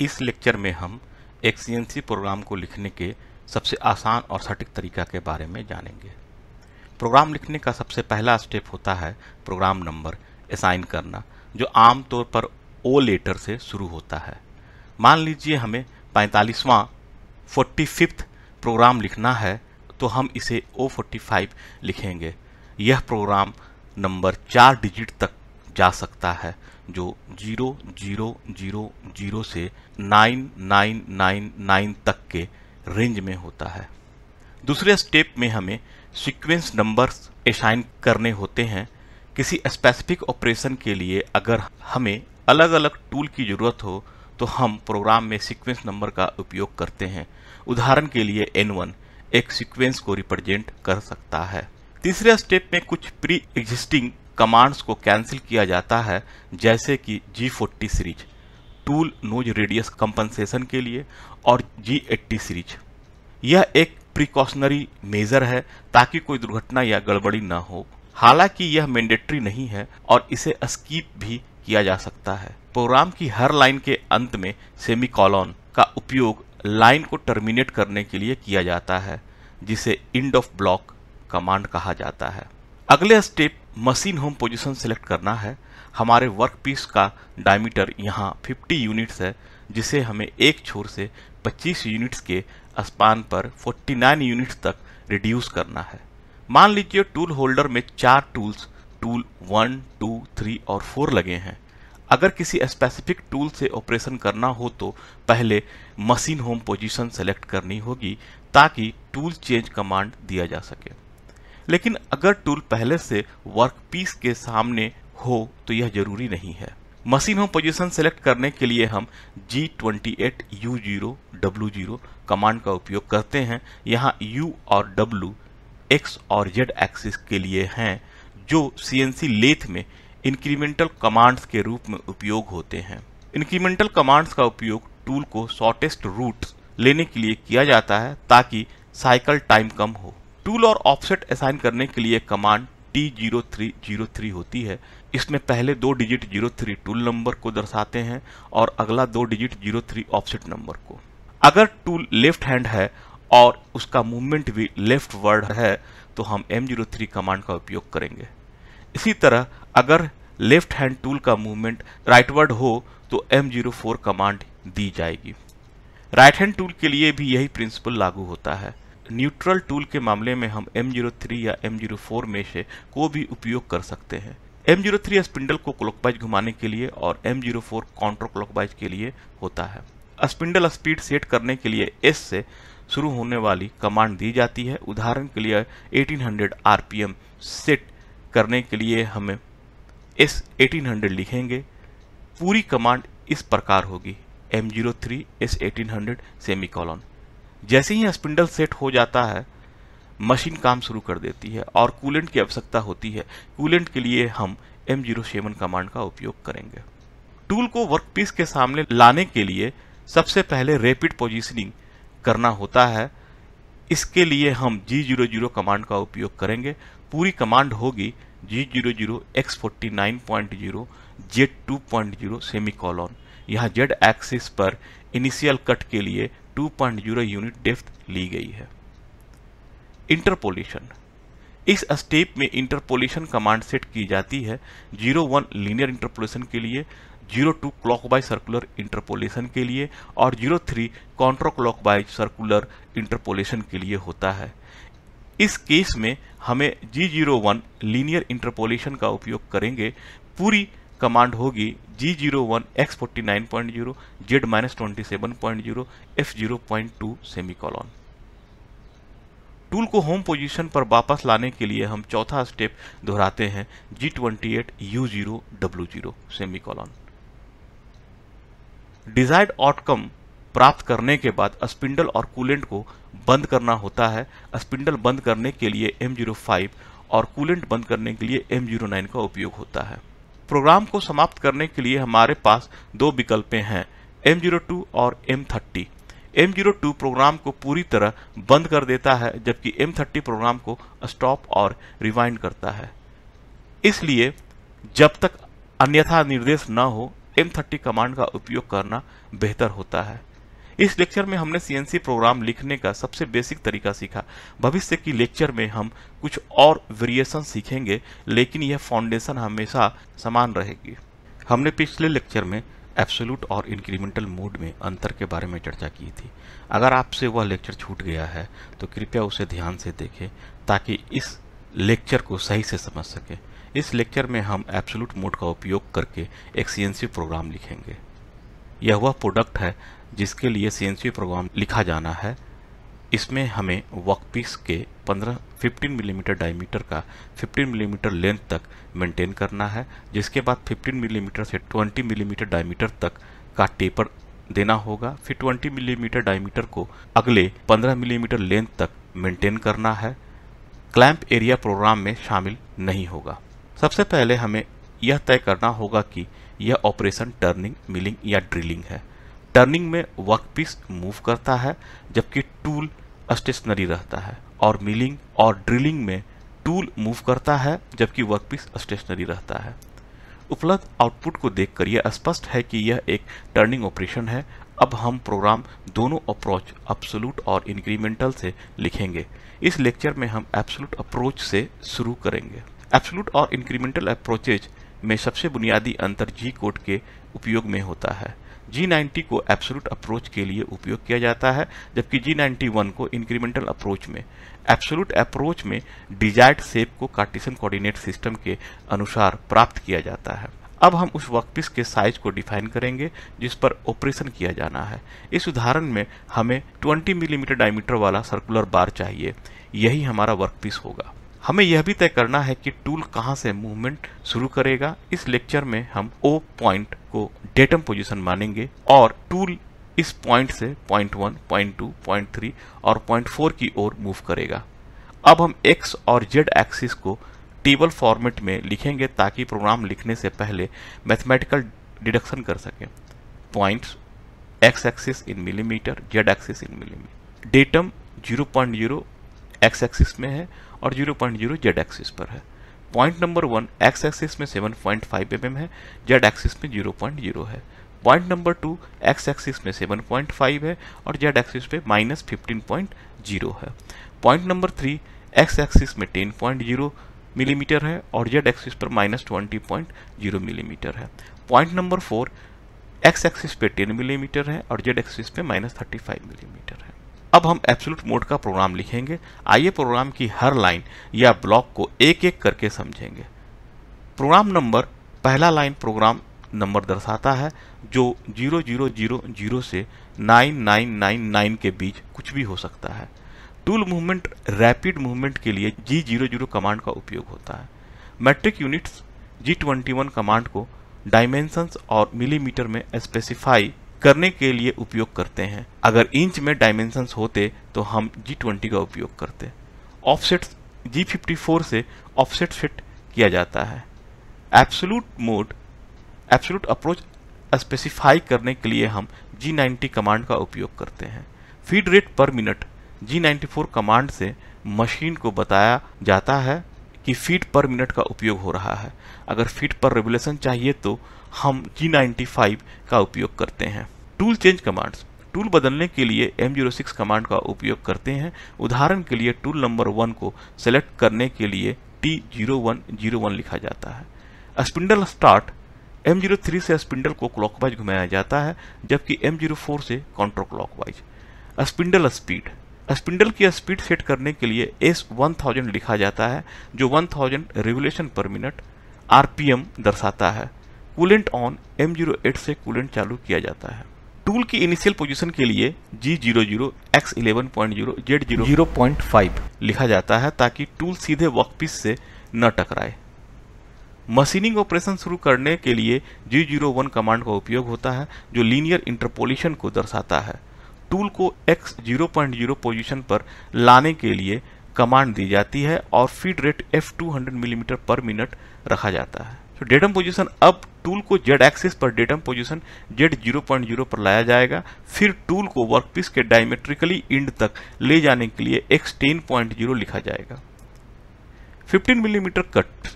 इस लेक्चर में हम एक सी प्रोग्राम को लिखने के सबसे आसान और सटीक तरीका के बारे में जानेंगे प्रोग्राम लिखने का सबसे पहला स्टेप होता है प्रोग्राम नंबर असाइन करना जो आमतौर पर ओ लेटर से शुरू होता है मान लीजिए हमें पैंतालीसवां फोर्टी फिफ्थ प्रोग्राम लिखना है तो हम इसे ओ फोर्टी फाइव लिखेंगे यह प्रोग्राम नंबर चार डिजिट तक जा सकता है जो जीरो जीरो जीरो जीरो से नाइन नाइन नाइन नाइन तक के रेंज में होता है दूसरे स्टेप में हमें सीक्वेंस नंबर्स एसाइन करने होते हैं किसी स्पेसिफिक ऑपरेशन के लिए अगर हमें अलग अलग टूल की ज़रूरत हो तो हम प्रोग्राम में सीक्वेंस नंबर का उपयोग करते हैं उदाहरण के लिए N1 एक सीक्वेंस को रिप्रेजेंट कर सकता है तीसरे स्टेप में कुछ प्री एग्जिस्टिंग कमांड्स को कैंसिल किया जाता है जैसे कि G40 series tool nose radius compensation के लिए और G80 सीरीज यह एक प्रिकॉशनरी मेजर है ताकि कोई दुर्घटना या गड़बड़ी न हो हालांकि यह मैंडेटरी नहीं है और इसे स्कीप भी किया जा सकता है प्रोग्राम की हर लाइन के अंत में सेमिकॉलॉन का उपयोग लाइन को टर्मिनेट करने के लिए किया जाता है जिसे इंड ऑफ ब्लॉक कमांड कहा जाता है अगले step machine home position select करना है हमारे वर्कपीस का डायमीटर यहाँ 50 यूनिट्स है जिसे हमें एक छोर से 25 यूनिट्स के स्पान पर 49 यूनिट्स तक रिड्यूस करना है मान लीजिए टूल होल्डर में चार tools tool one two three और फोर लगे हैं अगर किसी स्पेसिफिक टूल से ऑपरेशन करना हो तो पहले मशीन होम पोजीशन सेलेक्ट करनी होगी ताकि टूल चेंज कमांड दिया जा सके लेकिन अगर टूल पहले से वर्कपीस के सामने हो तो यह जरूरी नहीं है मशीन होम पोजीशन सेलेक्ट करने के लिए हम G twenty eight U zero zero command का उपयोग करते हैं यहाँ यू और डब्लू एक्स और जेड एक्सिस के लिए हैं जो सी लेथ में इंक्रीमेंटल कमांड्स के रूप में उपयोग होते हैं इंक्रीमेंटल कमांड्स का उपयोग टूल को शॉर्टेस्ट रूट लेने के लिए किया जाता है ताकि साइकिल टाइम कम हो टूल और ऑफसेट असाइन करने के लिए command T zero zero three three होती है इसमें पहले दो डिजिट थ्री टूल नंबर को दर्शाते हैं और अगला दो डिजिट थ्री ऑफसेट नंबर को अगर टूल लेफ्ट हैंड है और उसका मूवमेंट भी लेफ्ट वर्ड है तो हम एम जीरो थ्री कमांड का उपयोग करेंगे इसी तरह अगर लेफ्ट हैंड टूल का मूवमेंट राइट वर्ड हो तो एम जीरो फोर कमांड दी जाएगी राइट हैंड टूल के लिए भी यही प्रिंसिपल लागू होता है न्यूट्रल टूल के मामले में हम M03 या M04 में से को भी उपयोग कर सकते हैं M03 स्पिंडल को क्लॉकवाइज घुमाने के लिए और M04 काउंटर क्लॉकवाइज के लिए होता है स्पिंडल स्पीड सेट करने के लिए S से शुरू होने वाली कमांड दी जाती है उदाहरण के लिए 1800 आरपीएम सेट करने के लिए हमें S 1800 लिखेंगे पूरी कमांड इस प्रकार होगी M03 S1800 सेमी कॉलोन जैसे ही स्पिंडल सेट हो जाता है मशीन काम शुरू कर देती है और कूलेंट की आवश्यकता होती है कूलेंट के लिए हम एम जीरो सेवन कमांड का उपयोग करेंगे टूल को वर्कपीस के सामने लाने के लिए सबसे पहले रैपिड पोजिशनिंग करना होता है इसके लिए हम जी जीरो जीरो कमांड का उपयोग करेंगे पूरी कमांड होगी G zero zero X forty nine point zero Z two point zero semicolon यहाँ जेड एक्सिस पर इनिशियल कट के लिए 2.0 यूनिट डेफ ली गई है इंटरपोलेशन इस स्टेप में इंटरपोलेशन कमांड सेट की जाती है 01 लीनियर इंटरपोलेशन के लिए 02 क्लॉकवाइज सर्कुलर इंटरपोलेशन के लिए और 03 कॉन्ट्रो बाय सर्कुलर इंटरपोलेशन के लिए होता है इस केस में हमें G01 लीनियर इंटरपोलेशन का उपयोग करेंगे पूरी कमांड होगी G zero one X forty nine point zero Z minus twenty seven point zero F zero point two semicolon tool को होम पोजीशन पर वापस लाने के लिए हम चौथा स्टेप दोहराते हैं G twenty eight U zero W zero semicolon desired outcome प्राप्त करने के बाद स्पिंडल और कूलेंट को बंद करना होता है स्पिंडल बंद करने के लिए एम जीरो फाइव और कूलेंट बंद करने के लिए एम जीरो नाइन का उपयोग होता है प्रोग्राम को समाप्त करने के लिए हमारे पास दो विकल्पें हैं M02 और M30 M02 प्रोग्राम को पूरी तरह बंद कर देता है जबकि M30 प्रोग्राम को स्टॉप और रिवाइंड करता है इसलिए जब तक अन्यथा निर्देश न हो M30 कमांड का उपयोग करना बेहतर होता है इस लेक्चर में हमने सीएनसी प्रोग्राम लिखने का सबसे बेसिक तरीका सीखा भविष्य की लेक्चर में हम कुछ और वेरिएशन सीखेंगे लेकिन यह फाउंडेशन हमेशा समान रहेगी हमने पिछले लेक्चर में एब्सोलूट और इंक्रीमेंटल मोड में अंतर के बारे में चर्चा की थी अगर आपसे वह लेक्चर छूट गया है तो कृपया उसे ध्यान से देखें ताकि इस लेक्चर को सही से समझ सकें इस लेक्चर में हम एब्सोलूट मोड का उपयोग करके एक सी प्रोग्राम लिखेंगे यह वह प्रोडक्ट है जिसके लिए सी प्रोग्राम लिखा जाना है इसमें हमें वर्कपीस के 15 15 मिलीमीटर mm डायमीटर का 15 मिलीमीटर mm लेंथ तक मेंटेन करना है जिसके बाद 15 मिलीमीटर mm से 20 मिलीमीटर डायमीटर तक का टेपर देना होगा फिर 20 मिलीमीटर डायमीटर को अगले 15 मिलीमीटर लेंथ तक मेंटेन करना है क्लैंप एरिया प्रोग्राम में शामिल नहीं होगा सबसे पहले हमें यह तय करना होगा कि यह ऑपरेशन टर्निंग मिलिंग या ड्रिलिंग है टर्निंग में वर्कपीस मूव करता है जबकि टूल स्टेशनरी रहता है और मिलिंग और ड्रिलिंग में टूल मूव करता है जबकि वर्कपीस स्टेशनरी रहता है उपलब्ध आउटपुट को देखकर यह स्पष्ट है कि यह एक टर्निंग ऑपरेशन है अब हम प्रोग्राम दोनों अप्रोच एब्सोल्यूट और इंक्रीमेंटल से लिखेंगे इस लेक्चर में हम एब्सोल्यूट अप्रोच से शुरू करेंगे एब्सोल्यूट और इंक्रीमेंटल अप्रोचेज में सबसे बुनियादी अंतर जी कोड के उपयोग में होता है जी नाइन्टी को एब्सोलूट अप्रोच के लिए उपयोग किया जाता है जबकि जी नाइन्टी वन को इंक्रीमेंटल अप्रोच में एब्सोलूट अप्रोच में डिजायर्ड सेप को कार्टिसन कोऑर्डिनेट सिस्टम के अनुसार प्राप्त किया जाता है अब हम उस वर्कपीस के साइज को डिफाइन करेंगे जिस पर ऑपरेशन किया जाना है इस उदाहरण में हमें 20 मिलीमीटर mm डायमीटर वाला सर्कुलर बार चाहिए यही हमारा वर्कपीस होगा हमें यह भी तय करना है कि टूल कहाँ से मूवमेंट शुरू करेगा इस लेक्चर में हम ओ पॉइंट को डेटम पोजीशन मानेंगे और टूल इस पॉइंट से point one point two point three और पॉइंट फोर की ओर मूव करेगा अब हम एक्स और जेड एक्सिस को टेबल फॉर्मेट में लिखेंगे ताकि प्रोग्राम लिखने से पहले मैथमेटिकल डिडक्शन कर सकें points X axis in millimetre Z axis in millimetre datum zero point zero X axis में है और 0.0 पॉइंट जीरो जेड एक्सिस पर है point number one X axis में 7.5 पॉइंट mm है जेड एक्सिस में 0.0 है point number two X axis में 7.5 है और जेड एक्सिस पे माइनस फिफ्टीन है point number three X axis में जीरो मिलीमीटर है और जेड एक्सिस पर minus twenty point zero millimetre है point number four X axis पे 10 मिलीमीटर mm है और जेड एक्सिस पे माइनस थर्टी फाइव मिलीमीटर है अब हम एब्सोल्यूट मोड का प्रोग्राम लिखेंगे आइए प्रोग्राम की हर लाइन या ब्लॉक को एक एक करके समझेंगे प्रोग्राम नंबर पहला लाइन प्रोग्राम नंबर दर्शाता है जो 0000 से 9999 के बीच कुछ भी हो सकता है टूल मूवमेंट रैपिड मूवमेंट के लिए जी जीरो जीरो कमांड का उपयोग होता है metric units G twenty one command को डायमेंशंस और मिलीमीटर में स्पेसिफाई करने के लिए उपयोग करते हैं अगर इंच में डायमेंशंस होते तो हम जी का उपयोग करते ऑफसेट फोर से ऑफसेट फिट किया जाता है absolute mode absolute approach specify करने के लिए हम G90 कमांड का उपयोग करते हैं feed rate per minute G94 command से मशीन को बताया जाता है कि फीट पर मिनट का उपयोग हो रहा है अगर फीट पर रेगुलेशन चाहिए तो हम G95 का उपयोग करते हैं टूल चेंज कमांड्स टूल बदलने के लिए M06 कमांड का उपयोग करते हैं उदाहरण के लिए टूल नंबर वन को सेलेक्ट करने के लिए T0101 लिखा जाता है स्पिंडल स्टार्ट M03 से स्पिंडल को क्लॉकवाइज घुमाया जाता है जबकि M04 से counter clockwise spindle speed spindle की स्पीड सेट करने के लिए एस लिखा जाता है जो 1000 रेगुलेशन पर मिनट आरपीएम दर्शाता है coolant on M zero eight से कूलेंट चालू किया जाता है टूल की इनिशियल पोजीशन के लिए G zero zero X eleven point zero zero point five लिखा जाता है ताकि टूल सीधे वर्कपीस से न टकराए मशीनिंग ऑपरेशन शुरू करने के लिए जी जीरो वन कमांड का उपयोग होता है जो लीनियर इंटरपोलिशन को दर्शाता है टूल को एक्स जीरो जीरो पोजिशन पर लाने के लिए कमांड दी जाती है और feed rate F two hundred millimetre per minute रखा जाता है तो डेटम पोजीशन अब टूल को जेड एक्सिस पर डेटम पोजीशन जेड 0.0 पर लाया जाएगा फिर टूल को वर्कपीस के डायमेट्रिकली इंड तक ले जाने के लिए एक्स टेन लिखा जाएगा 15 मिलीमीटर कट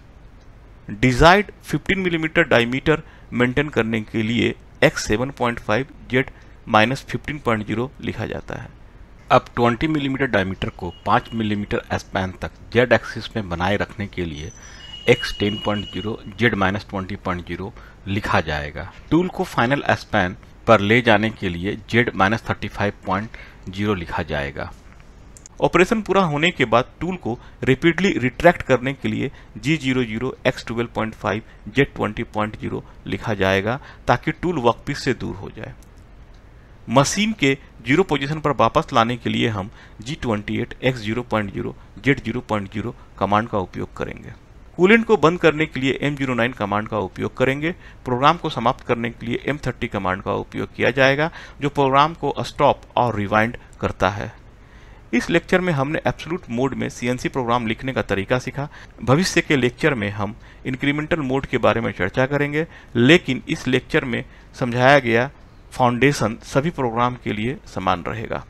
डिजाइड 15 मिलीमीटर डायमीटर मेंटेन करने के लिए X seven point five Z minus fifteen point zero लिखा जाता है अब 20 मिलीमीटर डायमीटर को 5 मिलीमीटर स्पैन तक जेड एक्सिस में बनाए रखने के लिए X ten point zero Z minus twenty point zero लिखा जाएगा टूल को फाइनल स्पैन पर ले जाने के लिए Z minus thirty five point zero लिखा जाएगा ऑपरेशन पूरा होने के बाद टूल को रिपीडली रिट्रैक्ट करने के लिए G zero zero X twelve point five Z twenty point zero लिखा जाएगा ताकि टूल वर्कपीस से दूर हो जाए मशीन के जीरो पोजीशन पर वापस लाने के लिए हम G twenty eight X zero point zero Z zero point zero command का उपयोग करेंगे कूलेंट को बंद करने के लिए M09 कमांड का उपयोग करेंगे प्रोग्राम को समाप्त करने के लिए M30 कमांड का उपयोग किया जाएगा जो प्रोग्राम को स्टॉप और रिवाइंड करता है इस लेक्चर में हमने एब्सोलूट मोड में सीएनसी प्रोग्राम लिखने का तरीका सीखा भविष्य के लेक्चर में हम इंक्रीमेंटल मोड के बारे में चर्चा करेंगे लेकिन इस लेक्चर में समझाया गया फाउंडेशन सभी प्रोग्राम के लिए समान रहेगा